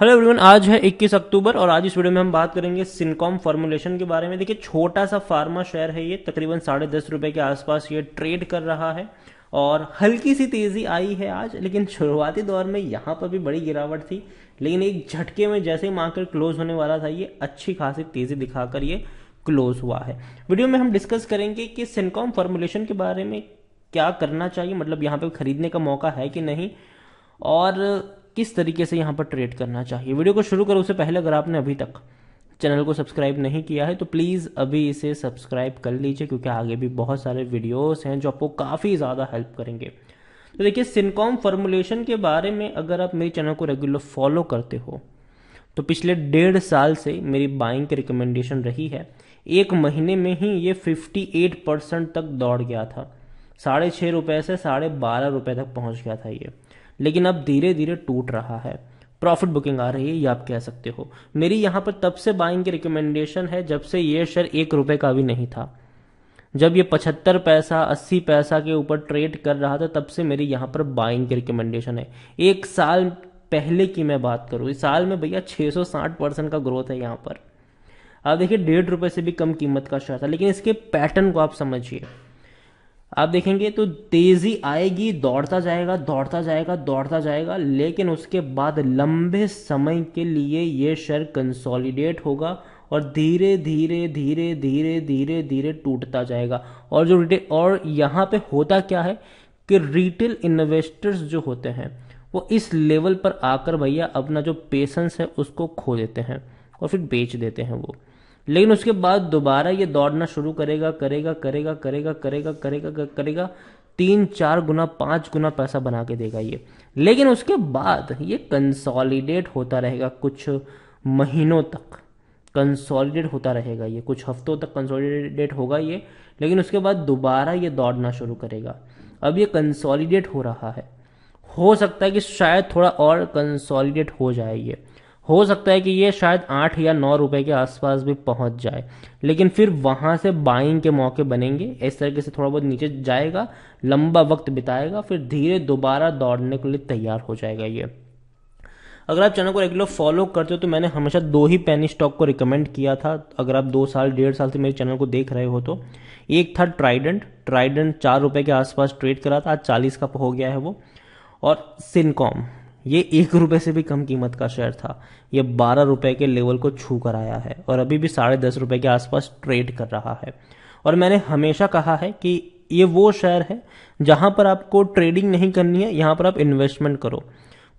hello everyone आज है 21 अक्टूबर और आज इस वीडियो में हम बात करेंगे सिनकॉम फॉर्मुलेशन के बारे में देखिए छोटा सा फार्मा शेयर है ये तकरीबन साढ़े दस रुपये के आसपास ये ट्रेड कर रहा है और हल्की सी तेज़ी आई है आज लेकिन शुरुआती दौर में यहाँ पर भी बड़ी गिरावट थी लेकिन एक झटके में जैसे ही मार्केट क्लोज होने वाला था ये अच्छी खासी तेज़ी दिखाकर ये क्लोज हुआ है वीडियो में हम डिस्कस करेंगे कि सिनकॉम फॉर्मुलेशन के बारे में क्या करना चाहिए मतलब यहाँ पर खरीदने का मौका है कि नहीं और किस तरीके से यहाँ पर ट्रेड करना चाहिए वीडियो को शुरू करो उससे पहले अगर आपने अभी तक चैनल को सब्सक्राइब नहीं किया है तो प्लीज़ अभी इसे सब्सक्राइब कर लीजिए क्योंकि आगे भी बहुत सारे वीडियोस हैं जो आपको काफ़ी ज़्यादा हेल्प करेंगे तो देखिए सिनकॉम फॉर्मुलेशन के बारे में अगर आप मेरे चैनल को रेगुलर फॉलो करते हो तो पिछले डेढ़ साल से मेरी बाइंग की रिकमेंडेशन रही है एक महीने में ही ये फिफ्टी परसेंट तक दौड़ गया था साढ़े छः से साढ़े बारह तक पहुंच गया था ये लेकिन अब धीरे धीरे टूट रहा है प्रॉफिट बुकिंग आ रही है ये आप कह सकते हो मेरी यहाँ पर तब से बाइंग की रिकमेंडेशन है जब से ये शेयर एक रुपए का भी नहीं था जब ये पचहत्तर पैसा अस्सी पैसा के ऊपर ट्रेड कर रहा था तब से मेरी यहाँ पर बाइंग की रिकमेंडेशन है एक साल पहले की मैं बात करूं इस साल में भैया 660 परसेंट का ग्रोथ है यहाँ पर आप देखिए डेढ़ रुपए से भी कम कीमत का शेयर था लेकिन इसके पैटर्न को आप समझिए आप देखेंगे तो तेजी आएगी दौड़ता जाएगा दौड़ता जाएगा दौड़ता जाएगा लेकिन उसके बाद लंबे समय के लिए ये शेयर कंसोलिडेट होगा और धीरे धीरे धीरे धीरे धीरे धीरे टूटता जाएगा और जो रिटेल और यहाँ पे होता क्या है कि रिटेल इन्वेस्टर्स जो होते हैं वो इस लेवल पर आकर भैया अपना जो पेशेंस है उसको खो देते हैं और फिर बेच देते हैं वो लेकिन उसके बाद दोबारा ये दौड़ना शुरू करेगा करेगा करेगा करेगा करेगा करेगा करेगा तीन चार गुना पांच गुना पैसा बना के देगा ये लेकिन उसके बाद ये कंसोलिडेट होता रहेगा कुछ महीनों तक कंसॉलिडेट होता रहेगा ये कुछ हफ्तों तक कंसोलिडेट होगा ये लेकिन उसके बाद दोबारा ये दौड़ना शुरू करेगा अब ये कंसोलिडेट हो रहा है हो सकता है कि शायद थोड़ा और कंसॉलिडेट हो जाए ये हो सकता है कि ये शायद आठ या नौ रुपए के आसपास भी पहुंच जाए लेकिन फिर वहाँ से बाइंग के मौके बनेंगे इस तरीके से थोड़ा बहुत नीचे जाएगा लंबा वक्त बिताएगा फिर धीरे दोबारा दौड़ने के लिए तैयार हो जाएगा ये अगर आप चैनल को रेगुलर फॉलो करते हो तो मैंने हमेशा दो ही पेनी स्टॉक को रिकमेंड किया था अगर आप दो साल डेढ़ साल से मेरे चैनल को देख रहे हो तो एक था ट्राइडेंट ट्राइडेंट चार रुपये के आसपास ट्रेड करा था आज चालीस का हो गया है वो और सिनकॉम ये एक रुपये से भी कम कीमत का शेयर था ये बारह रुपये के लेवल को छू कर आया है और अभी भी साढ़े दस रुपये के आसपास ट्रेड कर रहा है और मैंने हमेशा कहा है कि ये वो शेयर है जहां पर आपको ट्रेडिंग नहीं करनी है यहाँ पर आप इन्वेस्टमेंट करो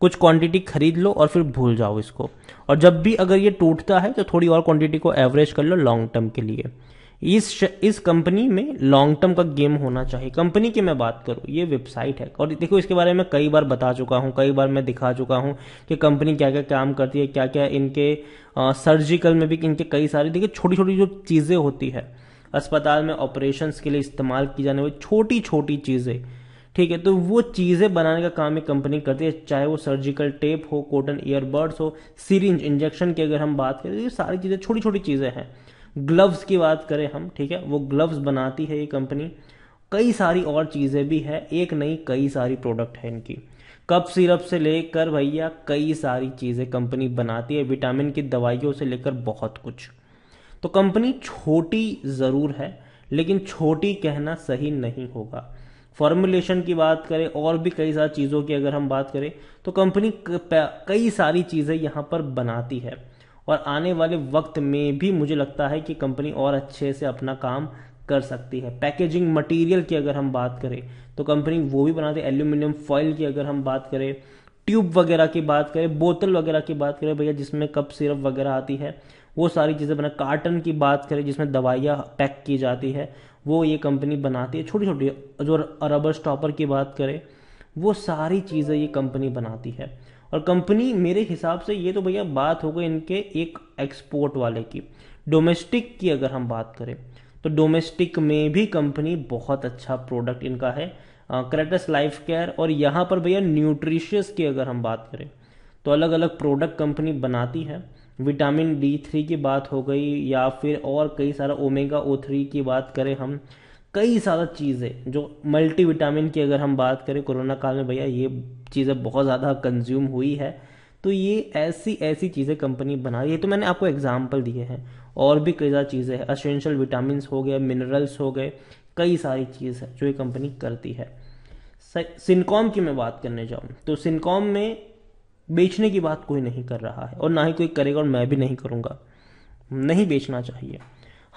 कुछ क्वांटिटी खरीद लो और फिर भूल जाओ इसको और जब भी अगर ये टूटता है तो थोड़ी और क्वांटिटी को एवरेज कर लो लॉन्ग टर्म के लिए इस इस कंपनी में लॉन्ग टर्म का गेम होना चाहिए कंपनी की मैं बात करूँ ये वेबसाइट है और देखो इसके बारे में कई बार बता चुका हूँ कई बार मैं दिखा चुका हूँ कि कंपनी क्या क्या काम करती है क्या क्या इनके सर्जिकल में भी इनके कई सारी देखिए छोटी छोटी जो चीज़ें होती है अस्पताल में ऑपरेशंस के लिए इस्तेमाल की जाने वाली छोटी छोटी चीज़ें ठीक है तो वो चीज़ें बनाने का काम ये कंपनी करती है चाहे वो सर्जिकल टेप हो कॉटन ईयरबड्स हो सीरिंज इंजेक्शन की अगर हम बात करें तो ये सारी चीज़ें छोटी छोटी चीज़ें हैं ग्लव्स की बात करें हम ठीक है वो ग्लव्स बनाती है ये कंपनी कई सारी और चीज़ें भी है एक नहीं कई सारी प्रोडक्ट है इनकी कप सिरप से लेकर भैया कई सारी चीज़ें कंपनी बनाती है विटामिन की दवाइयों से लेकर बहुत कुछ तो कंपनी छोटी ज़रूर है लेकिन छोटी कहना सही नहीं होगा फॉर्मुलेशन की बात करें और भी कई सारी चीज़ों की अगर हम बात करें तो कंपनी कई सारी चीज़ें यहाँ पर बनाती है और आने वाले वक्त में भी मुझे लगता है कि कंपनी और अच्छे से अपना काम कर सकती है पैकेजिंग मटेरियल की अगर हम बात करें तो कंपनी वो भी बनाती है एल्यूमिनियम फॉइल की अगर हम बात करें ट्यूब वगैरह की बात करें बोतल वगैरह की बात करें भैया जिसमें कप सिरप वगैरह आती है वो सारी चीज़ें बना कार्टन की बात करें जिसमें दवाइयाँ पैक की जाती है वो ये कंपनी बनाती है छोटी छोटी जो रबर स्टॉपर की बात करें वो सारी चीज़ें ये कंपनी बनाती है और कंपनी मेरे हिसाब से ये तो भैया बात हो गई इनके एक एक्सपोर्ट वाले की डोमेस्टिक की अगर हम बात करें तो डोमेस्टिक में भी कंपनी बहुत अच्छा प्रोडक्ट इनका है क्रेटस लाइफ केयर और यहाँ पर भैया न्यूट्रिशियस की अगर हम बात करें तो अलग अलग प्रोडक्ट कंपनी बनाती है विटामिन डी थ्री की बात हो गई या फिर और कई सारा ओमेगा ओ थ्री की बात करें हम कई सारा चीज़ें जो मल्टी विटामिन की अगर हम बात करें कोरोना काल में भैया ये चीज़ें बहुत ज़्यादा कंज्यूम हुई है तो ये ऐसी ऐसी चीज़ें कंपनी बना रही है तो मैंने आपको एग्जाम्पल दिए हैं और भी कई सारी चीज़ें हैं असेंशियल विटामिन हो गए मिनरल्स हो गए कई सारी चीज़ है जो ये कंपनी करती है सिनकॉम की मैं बात करने जाऊँ तो सिनकॉम में बेचने की बात कोई नहीं कर रहा है और ना ही कोई करेगा और मैं भी नहीं करूँगा नहीं बेचना चाहिए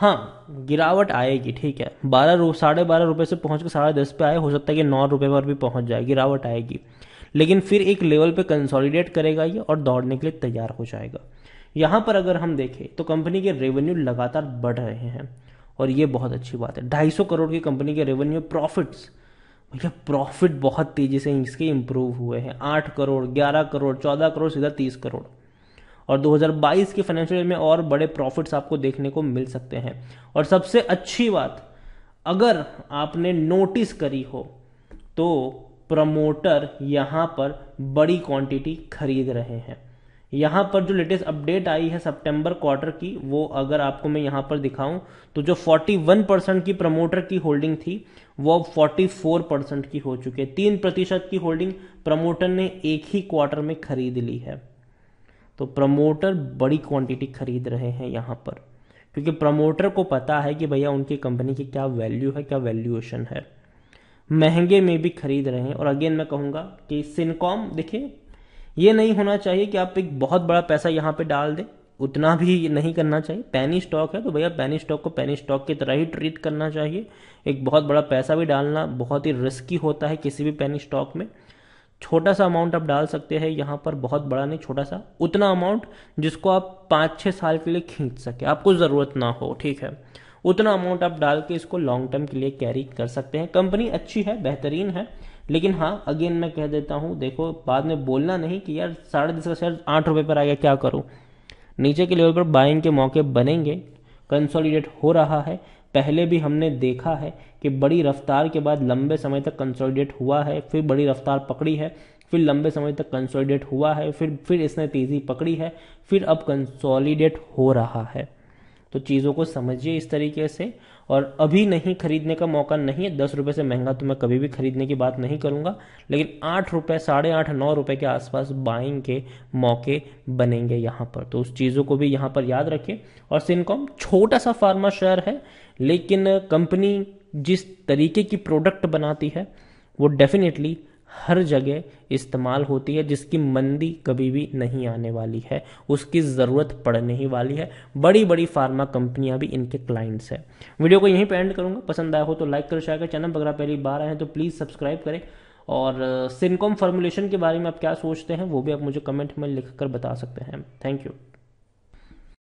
हाँ गिरावट आएगी ठीक है बारह रू साढ़े बारह रुपये से पहुंच के साढ़े दस पे आए हो सकता है कि नौ रुपये पर भी पहुंच जाए गिरावट आएगी लेकिन फिर एक लेवल पे कंसोलिडेट करेगा ये और दौड़ने के लिए तैयार हो जाएगा यहाँ पर अगर हम देखें तो कंपनी के रेवेन्यू लगातार बढ़ रहे हैं और ये बहुत अच्छी बात है ढाई सौ करोड़ की कंपनी के रेवेन्यू प्रॉफिट्स भैया प्रॉफिट बहुत तेज़ी से इसके इम्प्रूव हुए हैं आठ करोड़ ग्यारह करोड़ चौदह करोड़ सीधा तीस करोड़ और 2022 के फाइनेंशियल ईयर में और बड़े प्रॉफिट्स आपको देखने को मिल सकते हैं और सबसे अच्छी बात अगर आपने नोटिस करी हो तो प्रमोटर यहां पर बड़ी क्वांटिटी खरीद रहे हैं यहां पर जो लेटेस्ट अपडेट आई है सितंबर क्वार्टर की वो अगर आपको मैं यहां पर दिखाऊं तो जो 41 परसेंट की प्रमोटर की होल्डिंग थी वो अब 44 परसेंट की हो चुकी है तीन प्रतिशत की होल्डिंग प्रमोटर ने एक ही क्वार्टर में खरीद ली है तो प्रमोटर बड़ी क्वांटिटी खरीद रहे हैं यहाँ पर क्योंकि प्रमोटर को पता है कि भैया उनकी कंपनी की क्या वैल्यू है क्या वैल्यूएशन है महंगे में भी खरीद रहे हैं और अगेन मैं कहूँगा कि सिनकॉम देखिए ये नहीं होना चाहिए कि आप एक बहुत बड़ा पैसा यहाँ पे डाल दें उतना भी नहीं करना चाहिए पैनी स्टॉक है तो भैया पैनी स्टॉक को पैनी स्टॉक की तरह ही ट्रीट करना चाहिए एक बहुत बड़ा पैसा भी डालना बहुत ही रिस्की होता है किसी भी पैनी स्टॉक में छोटा सा अमाउंट आप डाल सकते हैं यहाँ पर बहुत बड़ा नहीं छोटा सा उतना अमाउंट जिसको आप पाँच छः साल के लिए खींच सके आपको ज़रूरत ना हो ठीक है उतना अमाउंट आप डाल के इसको लॉन्ग टर्म के लिए कैरी कर सकते हैं कंपनी अच्छी है बेहतरीन है लेकिन हाँ अगेन मैं कह देता हूँ देखो बाद में बोलना नहीं कि यार साढ़े दस का शेयर आठ रुपये पर आ गया क्या करूँ नीचे के लेवल पर बाइंग के मौके बनेंगे कंसोलिडेट हो रहा है पहले भी हमने देखा है कि बड़ी रफ्तार के बाद लंबे समय तक कंसोलिडेट हुआ है फिर बड़ी रफ्तार पकड़ी है फिर लंबे समय तक कंसोलिडेट हुआ है फिर फिर इसने तेज़ी पकड़ी है फिर अब कंसोलिडेट हो रहा है तो चीज़ों को समझिए इस तरीके से और अभी नहीं खरीदने का मौका नहीं है दस रुपये से महंगा तो मैं कभी भी खरीदने की बात नहीं करूँगा लेकिन आठ रुपये साढ़े आठ नौ रुपये के आसपास बाइंग के मौके बनेंगे यहाँ पर तो उस चीज़ों को भी यहाँ पर याद रखें और सिनकॉम छोटा सा फार्मा शेयर है लेकिन कंपनी जिस तरीके की प्रोडक्ट बनाती है वो डेफिनेटली हर जगह इस्तेमाल होती है जिसकी मंदी कभी भी नहीं आने वाली है उसकी ज़रूरत पड़ने ही वाली है बड़ी बड़ी फार्मा कंपनियां भी इनके क्लाइंट्स हैं वीडियो को यहीं पर एंड करूंगा पसंद आया हो तो लाइक करो शेयर करें चैनल वगैरह पहली बार आए हैं तो प्लीज़ सब्सक्राइब करें और सिनकॉम uh, फार्मुलेशन के बारे में आप क्या सोचते हैं वो भी आप मुझे कमेंट में लिख कर बता सकते हैं थैंक यू